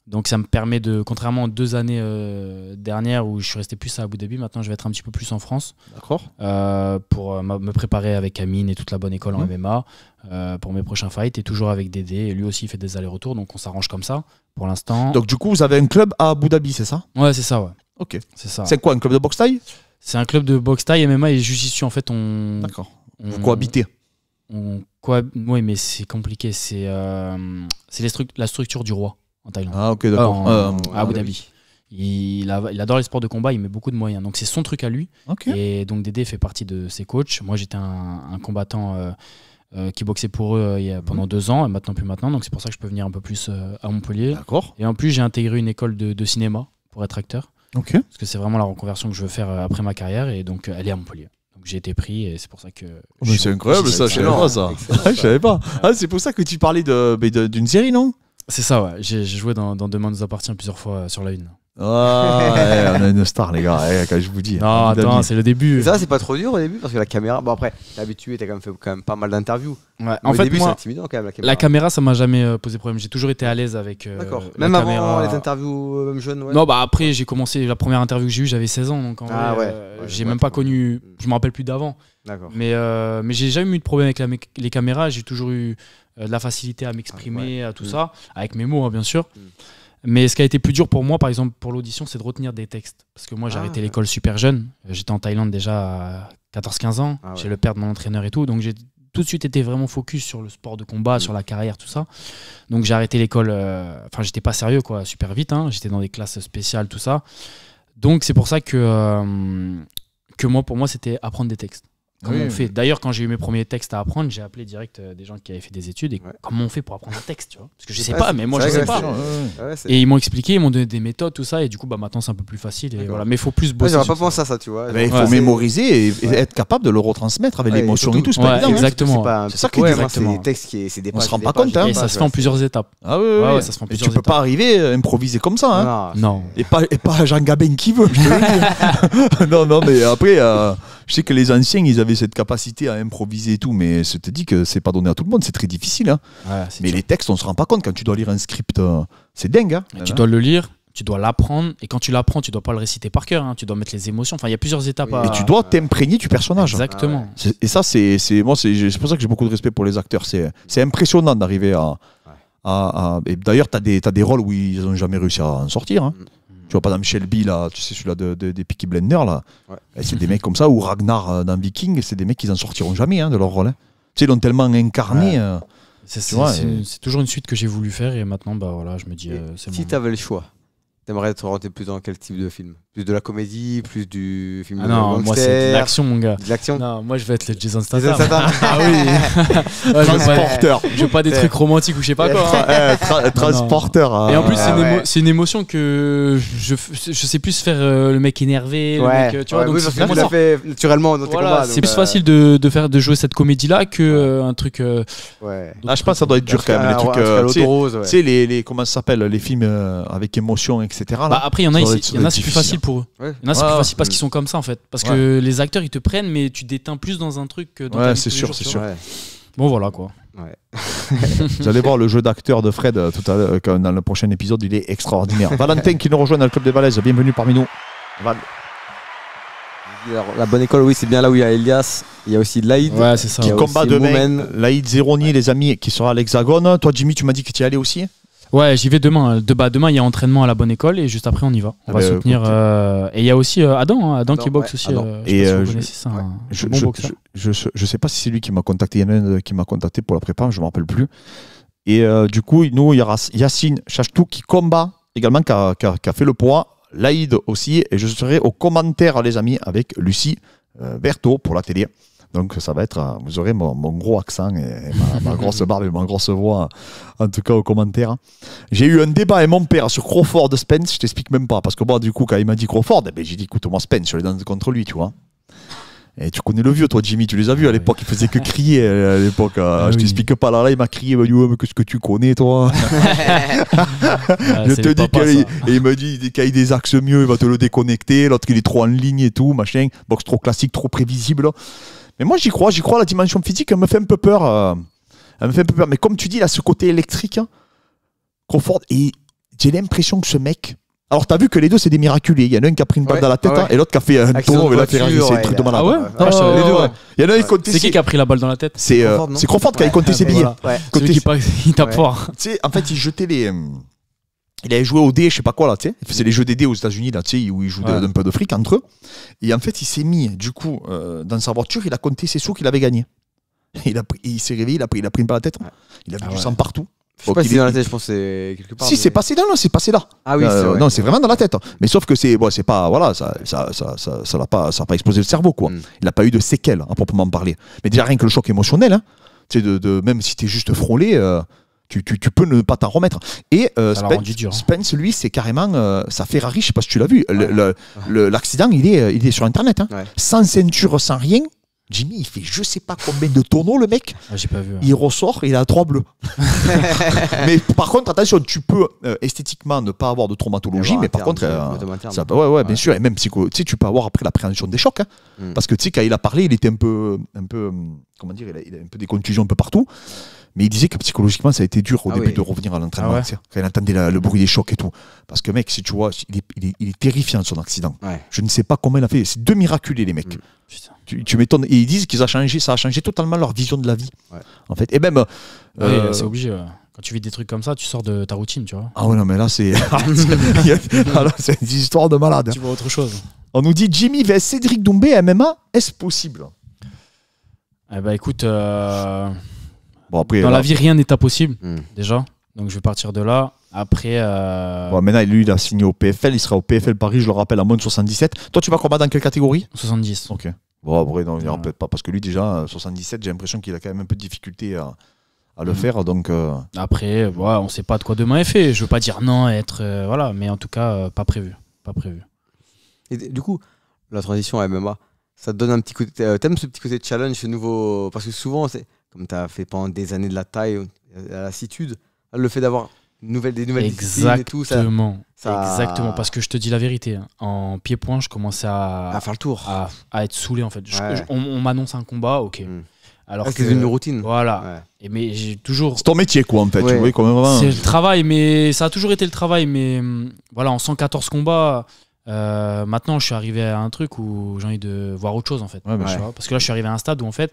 B: Donc ça me permet de, contrairement aux deux années euh, dernières où je suis resté plus à Abu Dhabi, maintenant je vais être un petit peu plus en France. D'accord. Euh, pour euh, me préparer avec Amine et toute la bonne école en MMA pour mes prochains fights et toujours avec Dédé. lui aussi il fait des allers-retours, donc on s'arrange comme ça pour l'instant. Donc
A: du coup vous avez un club à Abu Dhabi, c'est ça Ouais, c'est ça, ouais. Ok. C'est ça. C'est
B: quoi un club de boxe taille C'est un club de boxe taille MMA et jiu en fait on. D'accord. On... Vous cohabitez. On... Oui, mais c'est compliqué. C'est les la structure du roi. Ah, ok, d'accord. à euh, Abu Dhabi. Il, a, adore les sports de combat, il met beaucoup de moyens. Donc c'est son truc à lui. Et donc Dédé fait partie de ses coachs. Moi j'étais un, combattant euh, euh, qui boxait pour eux mhm. pendant deux ans et maintenant plus maintenant. Donc c'est pour ça que je peux venir un peu plus à Montpellier. D'accord. Et en plus j'ai intégré une école de, cinéma pour être acteur. Ok. Parce que c'est vraiment la reconversion que je veux faire après ma carrière et donc elle est à Montpellier donc j'ai été pris et c'est pour ça que. Oh, c'est incroyable ça, je savais pas ça. Ah, je savais
A: pas. c'est pour ça que tu parlais d'une série, non
B: c'est ça, ouais. J'ai joué dans, Demain nous appartient plusieurs fois euh, sur la une.
A: Oh, on a une star, les gars, eh, quand je vous dis. Non, hein, attends, c'est le début.
C: ça, c'est pas trop dur au début parce que la caméra. Bon, après, t'es habitué, t'as quand même fait quand même pas mal d'interviews. en fait, début, c'est intimidant quand même la caméra. La
B: caméra, ça m'a jamais euh, posé problème. J'ai toujours été à l'aise avec. Euh, D'accord, même avant les
C: interviews, même jeune. Non,
B: bah après, j'ai commencé. La première interview que j'ai eue, j'avais 16 ans. Donc, ah, ouais. j'ai même pas connu. Je me rappelle plus d'avant. D'accord. Mais, mais j'ai jamais eu de problème avec les caméras. J'ai toujours eu. Euh, de la facilité à m'exprimer, ah, à tout mm. ça, avec mes mots, hein, bien sûr. Mm. Mais ce qui a été plus dur pour moi, par exemple, pour l'audition, c'est de retenir des textes. Parce que moi, j'ai arrêté ah. l'école super jeune. J'étais en Thaïlande déjà à 14-15 ans. Ah j'ai le père de mon entraîneur et tout. Donc, j'ai tout de suite été vraiment focus sur le sport de combat, mm. sur la carrière, tout ça. Donc, j'ai arrêté l'école. Euh, enfin, j'étais pas sérieux, quoi, super vite. Hein. J'étais dans des classes spéciales, tout ça. Donc, c'est pour ça que, euh, que moi, pour moi, c'était apprendre des textes. Comment on fait D'ailleurs, quand j'ai eu mes premiers textes à apprendre, j'ai appelé direct euh, des gens qui avaient fait des études et comment on fait pour apprendre un texte, tu vois Parce que je sais pas, mais moi je sais pas. et ils m'ont expliqué, ils m'ont donné des méthodes, tout ça, et du coup, bah maintenant c'est un peu plus facile. voilà. Mais il faut
A: plus bosser. J'aurais pas penser à ça, tu vois. Bah, il faut mémoriser et, être capable de le retransmettre avec l'émotion et tout. C'est pas hein. exactement. C'est ça que est des textes qui, c'est des. On se rend pas compte. Et hein. ça se fait en plusieurs étapes. Ah oui, ça se fait en plusieurs étapes. Tu peux pas arriver euh, improviser comme ça, hein. Non. Et pas Jean Gabin qui veut. Non, non, mais après. Euh, je sais que les anciens, ils avaient cette capacité à improviser et tout, mais je te dis que c'est pas donné à tout le monde, c'est très difficile. Hein. mais les textes, on se rend pas compte quand tu dois lire un script, euh, c'est dingue. Hein. Tu dois le lire,
B: tu dois l'apprendre, et quand tu l'apprends, tu dois pas le réciter par cœur, hein. tu dois mettre les émotions. Enfin, il y a plusieurs étapes. Mais tu dois
A: t'imprégner du personnage. Exactement. Ah et ça, c'est moi, c'est pour ça que j'ai beaucoup de respect pour les acteurs. C'est impressionnant d'arriver à, D'ailleurs, tu as, des rôles où ils n'ont jamais réussi à en sortir. Mm. Tu vois, pas dans Shelby, là, tu sais, celui-là de, des Peaky Blender, là. Eh, c'est des mecs comme ça, ou Ragnar euh, dans Viking, c'est des mecs qui n'en sortiront jamais hein, de leur rôle. Hein. Tu sais, ils l'ont tellement incarné. Euh, c'est toujours une suite que j'ai voulu faire, et maintenant, bah voilà, je me dis. Euh, si
C: tu avais le choix, t'aimerais te rentré plus dans quel type de film de la comédie, plus du film ah de non, moi c'est l'action
B: mon gars. l'action. Non, moi je vais être le Jason Statham. Jason ah oui. transporteur. Je veux pas des trucs romantiques ou je sais pas quoi. Hein. transporteur. Hein. Et en plus ah c'est une, une, émotion que je, je sais plus faire euh, le mec
A: énervé, ouais. le mec, euh, tu vois donc tu l'as fait naturellement C'est plus euh, facile
B: de, de, faire de jouer cette comédie là que un truc Ouais. Ah, je pense ça doit être dur quand même les ah, trucs tu sais
A: les comment ça s'appelle les films avec émotion etc. Bah, après il y en a il y en a c'est plus facile hein pour c'est pas plus facile parce qu'ils sont comme ça en fait. Parce que les
B: acteurs, ils te prennent, mais tu déteins plus dans un truc que dans Ouais, c'est sûr, c'est sûr. Bon, voilà quoi. Vous allez voir
A: le jeu d'acteur de Fred euh, tout à l'heure, euh, dans le prochain épisode, il est extraordinaire. Valentin qui nous rejoint dans le club des Valaises, bienvenue parmi nous. Val. la bonne école, oui, c'est bien là où il y a Elias. Il y a aussi Laïd ça. qui combat demain. Laïd Zéroni, les amis, qui sera à l'Hexagone. Toi, Jimmy, tu m'as dit que tu y allais aussi
B: Ouais, j'y vais demain. Euh, de, demain, il y a entraînement à la bonne école et juste après, on y va. On ah va bah, soutenir. Euh, et il y a aussi euh, hein, Adam, Adam, qui boxe aussi. et
A: je, sais pas si c'est lui qui m'a contacté. Il y en a un qui m'a contacté pour la prépa, je m'en rappelle plus. Et du coup, nous, il y aura Yacine Chachetou qui combat également, qui a, fait le poids. Laïd aussi. Et je serai au commentaire, les amis, avec Lucie Berthaud pour la télé. Donc ça va être, euh, vous aurez mon, gros accent et, ma, grosse barbe et ma grosse voix, en tout cas aux commentaires. Hein. J'ai eu un débat avec mon père sur Crawford Spence, je t'explique même pas, parce que moi du coup quand il m'a dit Crawford, eh ben, j'ai dit écoute-moi Spence, je les contre lui, tu vois. Et tu connais le vieux, toi, Jimmy, tu les as vus à ah l'époque, il faisait que crier euh, à l'époque. Euh, ah je t'explique pas, là, là, il m'a crié, il m'a dit, mais qu'est-ce que tu connais, toi ah, Je te dis il me dit, qu'il a des axes mieux, il va te le déconnecter, l'autre il est trop en ligne et tout, machin, box trop classique, trop prévisible. Mais moi, j'y crois, j'y crois, la dimension physique, elle me fait un peu peur. Euh, elle me fait un peu peur. Mais comme tu dis, il a ce côté électrique, hein, Crawford, et j'ai l'impression que ce mec. Alors, t'as vu que les deux, c'est des miraculés. Il y en a un qui a pris une balle dans la tête ah hein, et l'autre qui a fait un tour et l'autre qui c'est un de malade. Ah qui C'est qui qui a pris la balle dans la tête C'est euh, Crawford, qui a compté ses billets. qui il tape fort. Tu sais, en fait, il jetait les il avait joué au dé, je sais pas quoi là, tu sais. C'est les mm. jeux des dés aux États-Unis là, tu sais, où ils jouent un peu de fric entre eux. Et en fait, il s'est mis, du coup, euh, dans sa voiture, il a compté ses sous qu'il avait gagnés. Il, a il s'est réveillé, il a pris, il a pris une balle à la tête. Il a vu ah du sang partout. Je sais pas si c'est dans la tête, je pense c'est quelque part. Si c'est passé là, non, c'est passé là. Ah oui, euh, vrai. non, c'est vraiment dans la tête. Hein. Mais sauf que c'est bon, c'est pas voilà, ça, ça, ça, ça, ça l'a pas, ça pas explosé le cerveau quoi. Mm. Il n'a pas eu de séquelles à proprement parler. Mais déjà rien que le choc émotionnel, hein. tu sais, de, même si t'es juste frôlé. Euh, tu, peux ne pas t'en remettre. Et euh, hein. Spence, lui, c'est carrément ça euh, sa Ferrari, je sais pas si tu l'as vu. L'accident, il est, euh, il est sur Internet. Hein. Sans ceinture, sans rien, Jimmy, il fait je sais pas combien de tonneaux, le mec. Ah, il ressort il a trois bleus. mais par contre, attention, tu peux esthétiquement ne pas avoir de traumatologie, mais par contre, bien sûr. Et même psycho, tu peux avoir après l'appréhension des chocs. Hein. Mm. Parce que quand il a parlé, il était un peu, un peu hum, comment dire, il a un peu des contusions un peu partout. Mais il disait que psychologiquement, ça a été dur au ah début de revenir à l'entraînement. Ah quand il entendait le bruit des chocs et tout. Parce que, mec, si tu vois, il est, il est, terrifiant son accident. Je ne sais pas comment il a fait. C'est deux miraculés, les mecs. Mm. Tu, m'étonnes. Et ils disent qu'ils a changé, ça a changé totalement leur vision de la vie. En fait. Et même. Ah euh, c'est
B: obligé. Quand tu vis des trucs comme ça, tu sors de ta routine, tu vois. Ah ouais, non, mais là, c'est. c'est des histoires
A: de malade. Tu vois autre chose. On nous dit Jimmy vs Cédric Doumbé, MMA, est-ce possible Eh ben, écoute. Euh, après, Dans la vie, rien
B: n'est impossible, hmm. déjà. Donc je vais partir de là. Après. Euh,
A: bon, maintenant, lui, il a signé au PFL. Il sera au PFL Paris, je le rappelle, à moins de 77. Toi, tu vas combattre dans quelle catégorie
B: 70. Ok.
A: Bon, après, non, il n'y aura euh. peut-être pas. Parce que lui, déjà, 77, euh, j'ai l'impression qu'il a quand même un peu de difficulté à, le hmm. faire. Donc, Après, on ne sait pas de quoi demain est
B: fait. Je ne veux pas dire non, être. voilà, mais en tout cas, pas prévu. Pas prévu. Et du coup,
C: la transition à MMA, ça te donne un petit côté. T'aimes ce petit côté challenge, ce nouveau. Parce que souvent, c'est comme tu as fait pendant des années de la taille, euh, à la lassitude, le fait d'avoir nouvelle,
B: des nouvelles disciplines et tout, ça, Exactement, parce que je te dis la vérité, hein. en pied-point, je commençais à, à faire le tour, à, être saoulé en fait. on, m'annonce un combat, ok. Hmm. Alors ah, c'est une routine. Voilà. Et mais j'ai
A: toujours. C'est ton métier quoi en fait. C'est le
B: travail, mais ça a toujours été le travail, mais hmm, voilà, en 114 combats. Euh, maintenant, je suis arrivé à un truc où j'ai envie de voir autre chose en fait. Bah, parce que là, je suis arrivé à un stade où en fait,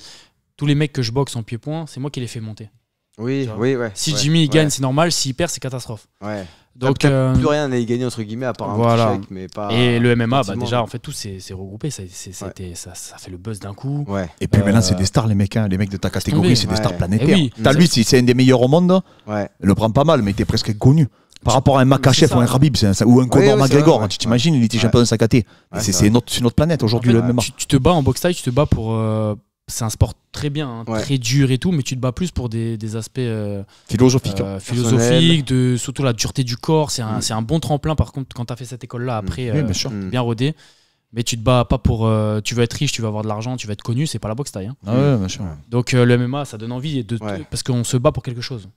B: tous les mecs que je boxe en pied-point, c'est moi qui les fais monter.
C: Oui, oui, ouais. Si Jimmy il gagne,
B: c'est normal. S'il perd, c'est catastrophe. Ouais. Donc euh, plus rien à y gagner entre guillemets à part un chèque, mais pas. Et le MMA, bah, déjà en fait tout s'est regroupé, ça, ça, fait le buzz d'un coup. Et puis maintenant euh, c'est des stars
A: les mecs, hein. les mecs de ta catégorie, c'est des stars planétaires. Eh t'as lui c'est un des meilleurs au monde, le prend pas mal, mais était presque connu. Par rapport à un Makachev ou un Rabib ou un Conor McGregor, tu t'imagines, il était champion de sa caté. C'est autre planète aujourd'hui le MMA.
B: Tu te bats en boxe taille, tu te bats pour euh, c'est un sport très bien, hein, très dur et tout, mais tu te bats plus pour des, aspects euh, philosophiques, hein. euh, de, surtout la dureté du corps. C'est un, mm. bon tremplin, par contre, quand tu as fait cette école-là, mm. après, euh, mm. bien, rodé. Mais tu te bats pas pour. tu veux être riche, tu veux avoir de l'argent, tu veux être connu, c'est pas la boxe taille. Hein. Ah Donc le MMA, ça donne envie de, parce qu'on se bat pour quelque chose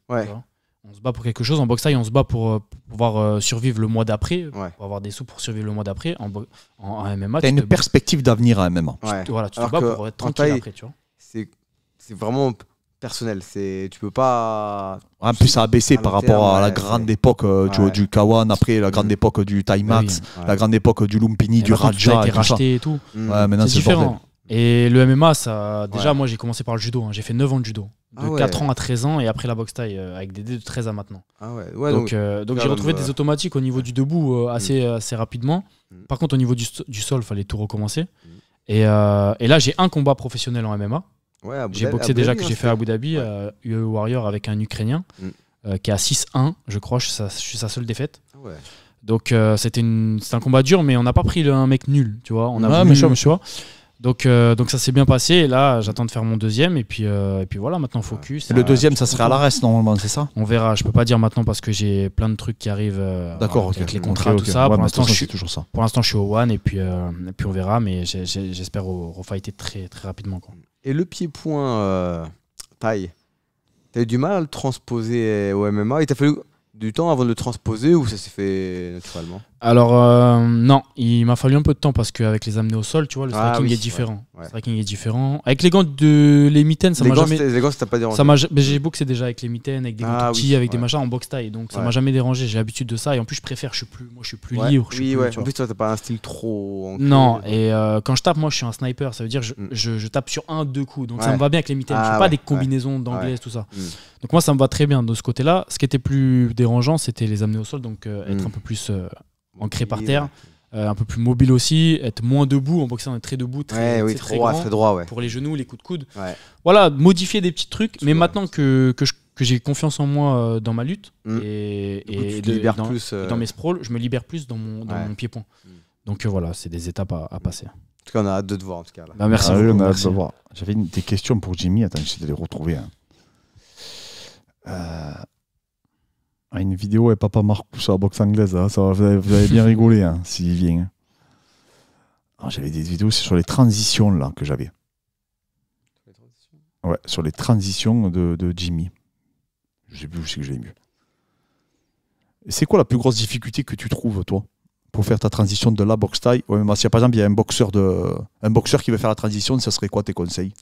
B: on se bat pour quelque chose. En boxe taille, on se bat pour euh, pouvoir euh, survivre le mois d'après, pour avoir des sous pour survivre le mois d'après. En, en, MMA,
A: as une perspective d'avenir à MMA.
C: Tu voilà, tu te bats pour être tranquille après, C'est vraiment personnel. C'est tu peux pas.
A: En plus, ça a baissé par rapport à la grande époque euh, du Kawan, après la grande mm. époque du Timax, eh oui, la grande époque du Lumpini, du Raja, et racheté et tout. Mm. c'est différent.
B: Et le MMA, ça. Déjà, moi, j'ai commencé par le judo. Hein. J'ai fait 9 ans de judo de 4 ah ans à 13 ans et après la boxe taille euh, avec des dés de 13 à maintenant. Ah donc, donc, euh, j'ai retrouvé des automatiques au niveau du debout euh, mm. assez, assez rapidement. Mm. Par contre, au niveau du, du sol, fallait tout recommencer. Mm. Et, et, là, j'ai un combat professionnel en MMA. j'ai boxé déjà que j'ai hein, fait à Abu Dhabi, UE Warrior avec un Ukrainien qui est à 6-1, je crois, je suis, sa, seule défaite. Ah donc c'était un combat dur, mais on n'a pas pris un mec nul, tu vois. On a voulu, mais donc, euh, donc ça s'est bien passé. Et là, j'attends de faire mon deuxième. Et puis, euh, et puis voilà, maintenant focus. le euh, deuxième, ça serait à l'arrêt normalement, c'est ça On verra. Je peux pas dire maintenant parce que j'ai plein de trucs qui arrivent. D'accord. Avec les contrats, et tout ça. pour bah, l'instant, je suis toujours ça. Pour l'instant, je suis au one et puis, puis on verra. Mais j'espère refighter très très rapidement. Quoi.
C: Et le pied point taille, t'as eu du mal à le transposer au MMA. Il t'a fallu du temps avant de
B: le transposer ou ça s'est fait naturellement alors, euh, non, il m'a fallu un peu de temps parce qu'avec les amener au sol, tu vois, le ah striking est différent. striking est différent. Avec les gants de les mitaines, ça m'a jamais. Les gants, ça pas dérangé. Ça m'a. J'ai boxé déjà avec les mitaines, avec des ah, petits, avec des machins en box taille, donc ça m'a jamais dérangé. J'ai l'habitude de ça et en plus je préfère. Je suis plus, moi, je suis plus libre. oui, En plus, toi, t'as pas un style trop. non. Et euh, quand je tape, moi, je suis un sniper. Ça veut dire je, mm. je, tape sur un, deux coups. Donc ça me va bien avec les mitaines. je ah fais pas des combinaisons d'anglais tout ça. Mm. Donc moi, ça me va très bien de ce côté-là. Ce qui était plus dérangeant, c'était les amener au sol, donc euh, être mm. un peu plus ancré par terre. Euh, un peu plus mobile aussi, être moins debout. En boxe, on est très debout, très, droit, pour les genoux, les coups de coude. Voilà, modifier des petits trucs. mais maintenant que, que, j'ai confiance en moi euh, dans ma lutte mm. et, euh, dans, mes sprawls, je me libère plus dans mon, pied-point. Mm. Donc voilà, c'est des étapes à, passer. En tout cas, on a hâte de te
C: voir. En tout cas, merci. on
A: J'avais des questions pour Jimmy. Attends, j'ai de les retrouver. Hein. Ah, une vidéo et Papa Marcus sur la boxe anglaise, hein. ça, vous, avez, vous, bien rigolé hein, s'il vient. Hein. Ah, j'avais des vidéos sur les transitions là que j'avais. Ouais, sur les transitions de, Jimmy. Je sais plus où c'est que j'ai mieux C'est quoi la plus grosse difficulté que tu trouves, toi, pour faire ta transition de la boxe taille ouais, Si par exemple il y a un boxeur, de, un boxeur qui veut faire la transition, ça serait quoi tes conseils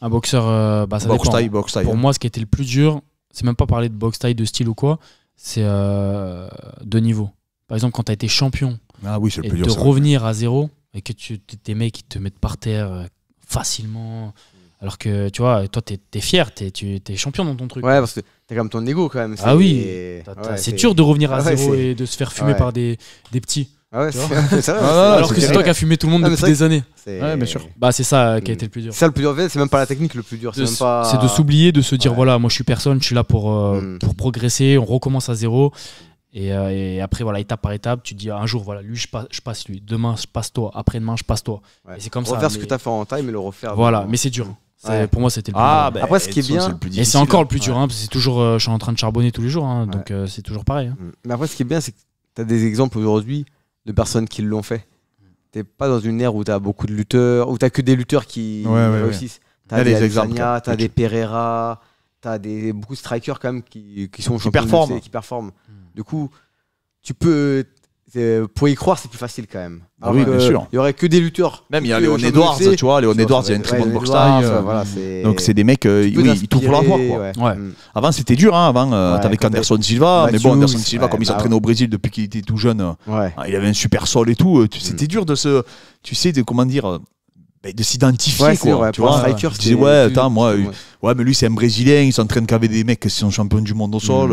A: Un boxeur, euh, bah, ça boxe hein. pour moi,
B: ce qui était le plus dur, c'est même pas parler de boxe taille, de style ou quoi, c'est euh, de niveau. Par exemple, quand tu as été champion, ah oui, et de revenir à zéro, et que tu tes mecs qui te mettent par terre euh, facilement, alors que tu vois, toi, tu es, fier, tu es, champion dans ton truc. Ouais, parce
C: que t'as quand même ton ego quand même. Ah oui, c'est dur de revenir à ah zéro et de se faire fumer par
B: des petits. Ah ouais, alors que c'est toi qui as fumé tout le monde depuis des années. Bah, c'est ça qui a été le plus dur.
C: C'est le plus dur, c'est même pas la technique le plus dur. C'est de s'oublier,
B: de se dire voilà, moi je suis personne, je suis là pour euh, mm. progresser, on recommence à zéro. Euh, et, après, voilà, étape par étape, tu te dis un jour, voilà, lui, je passe, je passe lui. Demain, je passe toi. Après-demain, je passe toi. c'est comme refaire ce que tu
C: as fait en time et le refaire. Voilà, mais c'est dur.
B: Pour moi, c'était le plus ah, dur ben, Après, ce qui est bien. et c'est encore le plus dur. Hein, parce que toujours, euh, je suis en train de charbonner tous les jours. Hein, donc, c'est toujours pareil. Hein. Mm.
C: Mais après, ce qui est bien, c'est que tu as des exemples aujourd'hui de personnes qui l'ont fait. T'es pas dans une ère où tu as beaucoup de lutteurs, où t'as que des lutteurs qui réussissent. T'as des Alexania, t'as des Pereira, t'as des, beaucoup de strikers quand même qui, qui sont qui performent. qui performent. Hmm. Du coup, tu peux pour y croire, c'est plus facile quand même. Ah Alors oui, bien sûr.
A: Il n'y aurait que des lutteurs. Même il y a Léon Edwards, tu vois, Léon Edwards, il y a une très bonne boxe euh, mm. Donc c'est des mecs, euh, oui, ils tournent pour la Ouais. Mm. Avant c'était dur, hein, avant, euh, t'avais qu'Anderson Silva, mais bon, Anderson Silva, comme il s'entraînait ah au Brésil depuis qu'il était tout jeune, ah, il avait un super sol et tout. C'était dur de se, tu sais, de comment dire ben, de s'identifier tu vois striker, tu disais ouais attends moi ouais. mais lui c'est un brésilien il s'entraîne qu'avec des mecs qui sont champions du monde au sol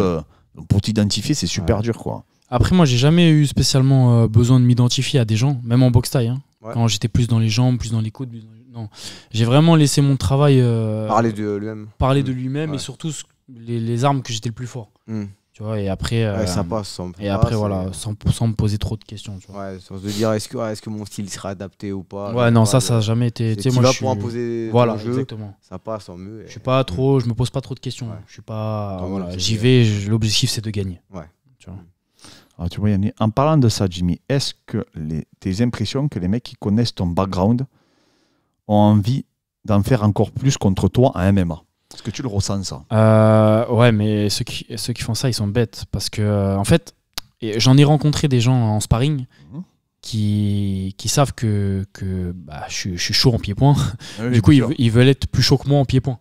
A: mm. pour t'identifier c'est super dur quoi
B: après, moi, j'ai jamais eu spécialement euh, besoin de m'identifier à des gens, même en boxe taille. Hein. Quand j'étais plus dans les jambes, plus dans les coudes. Non, j'ai vraiment laissé mon travail euh, parler de lui-même, parler mm. de lui-même et surtout les, armes que j'étais le plus fort. Mm. Tu vois, et après, euh, ça passe, sans et après voilà, sans, me poser trop de questions.
C: sans se dire est-ce que, est que mon style sera adapté ou pas. Ouais, non, ça, ça n'a jamais été. Tu vas je pour imposer voilà, jeu, exactement. ça passe en mieux. Je suis pas mm.
B: trop, je me pose pas trop de questions. Je suis pas, j'y
A: vais. L'objectif c'est de gagner. Ouais. Ah, en parlant de ça, Jimmy, est-ce que les, tes impressions que les mecs qui connaissent ton background ont envie d'en faire encore plus contre toi à MMA Est-ce que tu le ressens ça
B: euh, Ouais, mais ceux qui, ceux font ça, ils sont bêtes. Parce que, euh, en fait, j'en ai rencontré des gens en sparring. Mmh. Qui, savent que, bah, je, suis chaud en pied-point. Ah du coup, ils, veulent être plus chaud que moi en pied-point.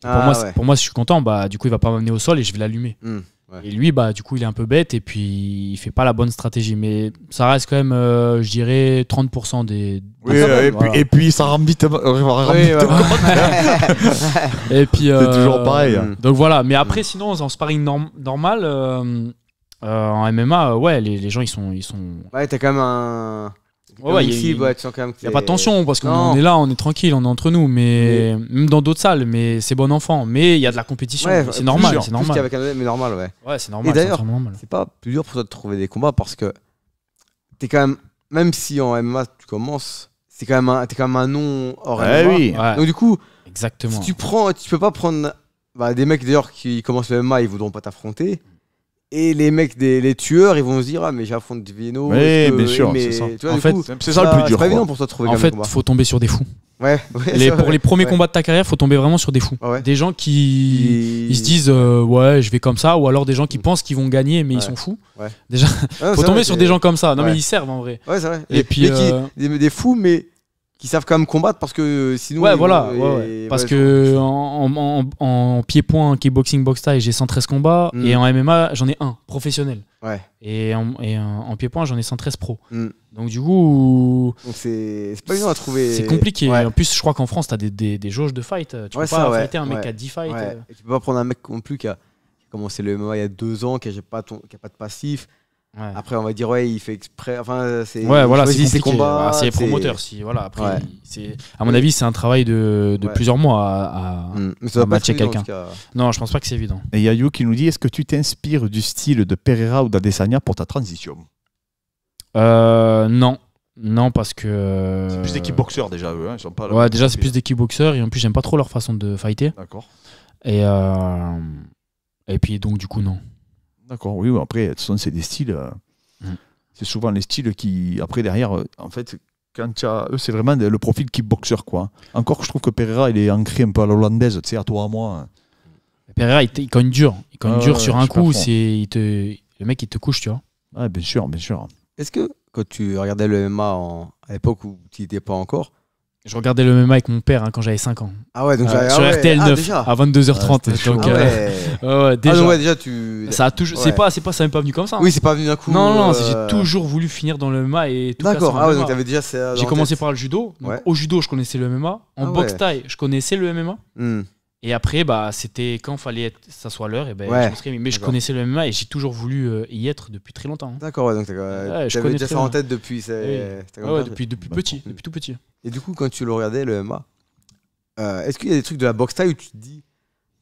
B: pour, ah, moi, si je suis content, bah, du coup, il va pas m'amener au sol et je vais l'allumer. Mmh. Et lui, bah, du coup, il est un peu bête et puis il fait pas la bonne stratégie. Mais ça reste quand même, euh, je dirais, 30% des.
A: et, puis, ça rampe vite. Euh, et puis. C'est euh, toujours pareil. Hein. Donc voilà. Mais après,
B: mm. sinon, en sparring normal, en MMA, ouais, les, gens, ils sont. ils sont...
C: Ouais, t'as quand même un. Ouais, ici, il ouais, a pas de tension parce qu'on est là,
B: on est tranquille, on est entre nous, mais même dans d'autres salles, mais c'est bon enfant. Mais il y a de la compétition, c'est normal, c'est normal.
C: normal, ouais. c'est normal. Et d'ailleurs, c'est pas plus dur pour toi de trouver des combats parce que t'es quand même, même si en MMA tu commences, c'est quand même, un, es quand même un nom hors MMA. Donc du coup,
B: exactement. Si tu
C: prends, tu peux pas prendre bah, des mecs d'ailleurs qui commencent le MMA, ils voudront pas t'affronter. Et les mecs, des, les tueurs, ils vont se dire Ah, mais j'ai un fond Oui, bien sûr, c'est ça. en fait, c'est ça le plus dur. En fait, faut
B: tomber sur des fous. Ouais, pour les premiers combats de ta carrière, faut tomber vraiment sur des fous. Des gens qui ils... se disent euh, ouais, je vais comme ça, ou alors des gens qui mm. pensent qu'ils vont gagner mais ils sont fous. Déjà, faut tomber sur des gens comme ça. Non mais ils servent en vrai. Ouais, c'est vrai. Et, puis euh,
C: des, fous mais qui savent quand même combattre parce que euh, sinon. Ouais, voilà. Ouais, Parce
B: que en, en, en pied-point, kickboxing, box taille, j'ai 113 combats. Mm. Et en MMA, j'en ai un professionnel. Ouais. Et en, et en pied-point, j'en ai 113 pro. Mm. Donc du coup. c'est pas évident à trouver. C'est compliqué. En plus, je crois qu'en France, t'as des, des, jauges de fight. Tu peux pas fighter un mec qui a 10 fights. Euh.
C: Tu peux pas prendre un mec non plus qui a commencé le MMA il y a deux ans, qui n'a pas, qui a pas de passif après, on va dire, ouais, il fait exprès. Enfin, c'est. Ouais, voilà, c'est ses combats. Ah, c'est promoteur, si. Voilà,
B: après, c'est. À mon
A: avis, c'est un travail de, de plusieurs mois à, à, mm. matcher quelqu'un. Non, je pense pas que c'est évident. Et Yayou qui nous dit est-ce que tu t'inspires du style de Pereira ou d'Adesanya pour ta transition euh, Non. Non, parce que.
B: C'est plus des kickboxers déjà, eux. Hein, ils sont pas ouais, déjà, c'est plus des kickboxers. Et en plus, j'aime pas trop leur façon de fighter. D'accord.
A: Et, euh, et puis, donc, du coup, non. D'accord, oui, après, de toute façon, c'est des styles. Euh, mm. C'est souvent les styles qui, après, derrière, euh, en fait, quand tu as, eux, c'est vraiment le profil kickboxer, quoi. Encore que je trouve que Pereira, il est ancré un peu à l'hollandaise, tu sais, à toi, à moi.
B: Pereira, il, cogne dur, Il cogne dur sur un coup,
A: le mec, il te
B: couche, tu vois. Ouais, bien sûr, bien sûr.
C: Est-ce que quand tu regardais le MMA en, à l'époque où tu n'y étais pas encore,
B: je regardais le MMA avec mon père hein, quand j'avais 5 ans. Ah ouais, donc euh, sur RTL 9 à 22h30. donc, déjà. tu. Ça a toujours. C'est pas, c'est pas, ça même pas venu comme ça. Hein. Oui, c'est pas venu d'un coup. Non, non, j'ai euh, toujours voulu finir dans le MMA et. tout D'accord. Ah J'ai commencé par le judo. au judo, je connaissais le MMA. En ah boxe taille, je connaissais le MMA. Et après, bah, c'était quand fallait que ça soit l'heure, et ben, je Mais je connaissais le MMA et j'ai toujours voulu euh, y être depuis très longtemps. Hein. D'accord, donc tu avais déjà ça en tête depuis, depuis, depuis petit, depuis
C: tout petit. Et du coup, quand tu le regardais, le MMA, euh, est-ce qu'il y a des trucs de la boxe taille où tu te dis,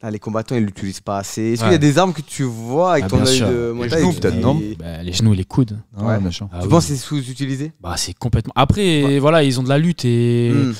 C: les combattants, ils l'utilisent pas assez Est-ce qu'il y a des
B: armes que tu vois avec ah, ton œil de Les genoux, bah, Les genoux et les coudes. Ah, tu ah penses que c'est sous-utilisé bah, C'est complètement. Après, voilà, ils ont de la lutte et. Hmm.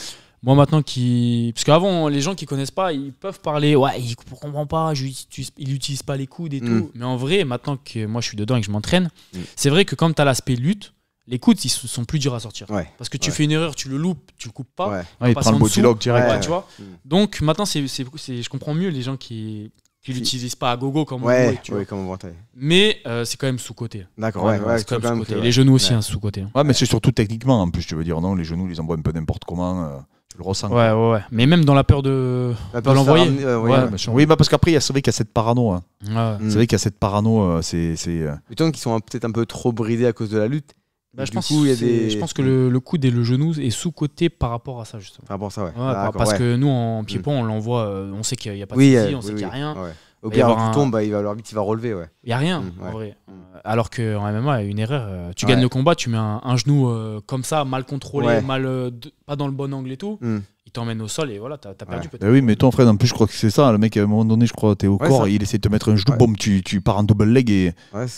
B: Moi maintenant qui. Parce qu'avant, les gens qui connaissent pas, ils peuvent parler, ouais, il comprennent pas, ils il pas les coudes et mm. tout. Mais en vrai, maintenant que moi je suis dedans et que je m'entraîne, mm. c'est vrai que quand tu as l'aspect lutte, les coudes ils sont plus durs à sortir. Parce que tu fais une erreur, tu le loupes, tu le coupes pas. Ouais. Il prend le direct. Tu vois mm. Donc maintenant, c'est, je comprends mieux les gens qui, qui l'utilisent pas à gogo comme ouais, on voit, comme on Mais euh, c'est quand même sous-côté. D'accord, ouais, quand même sous -côté. Les genoux aussi, un hein, sous-côté. Hein.
A: Ouais, mais c'est surtout techniquement en plus, tu veux dire, non Les genoux, ils envoient un peu n'importe comment. Euh. Ouais,
B: ouais, Mais même dans la peur de, l'envoyer. Euh, oui, ouais, bah, oui
A: parce qu'après, c'est vrai qu'il y a cette parano. Hein. savez c'est vrai mm. qu'il y a cette parano. Euh, c'est, c'est... Euh,
B: qu'ils
C: sont peut-être un peu trop bridés à cause de la lutte. Bah, du je, pense y a des... je pense que
B: le, coude et le genou est sous-côté par rapport à ça, justement. Par rapport ça, ouais. parce que nous, en pied pont on l'envoie, on sait qu'il n'y a pas de oui, soucis, on sait qu'il n'y a rien. Au pire, tombe,
C: bah, il va, il va relever. Ouais. Il n'y a rien, mm, en vrai. Mm.
B: Euh, alors qu'en MMA, une erreur, euh, tu gagnes le combat, tu mets un, genou euh, comme ça, mal contrôlé, mal, pas dans le bon angle et tout. Mm t'emmènes au sol et voilà, t'as perdu
A: oui, mais toi, Fred, en plus, je crois que c'est ça. Le mec, à un moment donné, je crois, t'es au corps, il essaie de te mettre un genou, bon tu, tu, pars en double leg et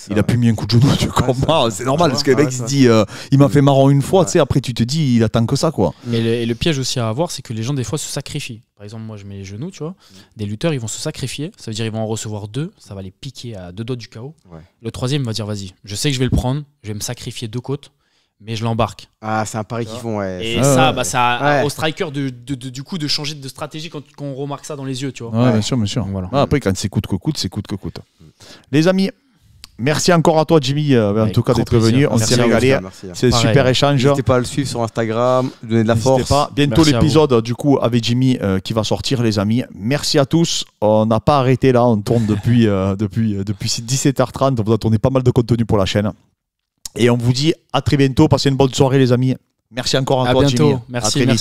A: il a plus mis un coup de genou, tu comprends C'est normal, parce que le mec, il se dit, euh, il m'a fait marrant une fois, tu sais, après, tu te dis, il attend que ça, quoi.
B: Et le, et le piège aussi à avoir, c'est que les gens, des fois, se sacrifient. Par exemple, moi, je mets les genoux, tu vois. Mm. Des lutteurs, ils vont se sacrifier. Ça veut dire, ils vont en recevoir deux. Ça va les piquer à deux doigts du chaos. Le troisième va dire, vas-y, je sais que je vais le prendre. Je vais me sacrifier deux côtes mais je l'embarque. Ah, c'est un pari qu'ils font, ouais. Et ah, ça, bah, ça au striker de, de, du coup de changer de stratégie quand, qu'on on remarque ça dans les yeux, tu vois. Ouais, bien sûr,
A: bien sûr. Voilà. Ah, après, quand c'est coûte que coûte, c'est coûte que coûte. Les amis, merci encore à toi, Jimmy, euh, en tout cas d'être venu. On s'est régalé. C'est un super échange. N'hésitez pas à le suivre sur Instagram, donner de la force. Pas. Bientôt l'épisode, du coup, avec Jimmy euh, qui va sortir, les amis. Merci à tous. On n'a pas arrêté là, on tourne depuis, euh, depuis, depuis 17h30, on va tourner pas mal de contenu pour la chaîne. Et on vous dit à très bientôt. Passez une bonne soirée, les amis. Merci encore à, à toi, Merci, à très